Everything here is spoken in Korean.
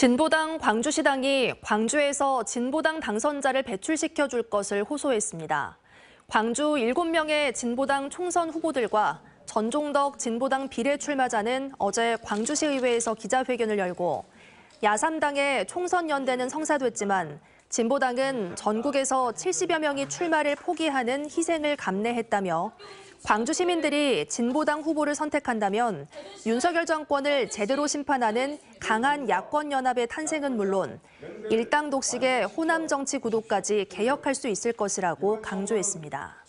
진보당 광주시당이 광주에서 진보당 당선자를 배출시켜 줄 것을 호소했습니다. 광주 7명의 진보당 총선 후보들과 전종덕 진보당 비례 출마자는 어제 광주시의회에서 기자회견을 열고 야삼당의 총선 연대는 성사됐지만 진보당은 전국에서 70여 명이 출마를 포기하는 희생을 감내했다며 광주 시민들이 진보당 후보를 선택한다면 윤석열 정권을 제대로 심판하는 강한 야권 연합의 탄생은 물론 일당 독식의 호남 정치 구도까지 개혁할 수 있을 것이라고 강조했습니다.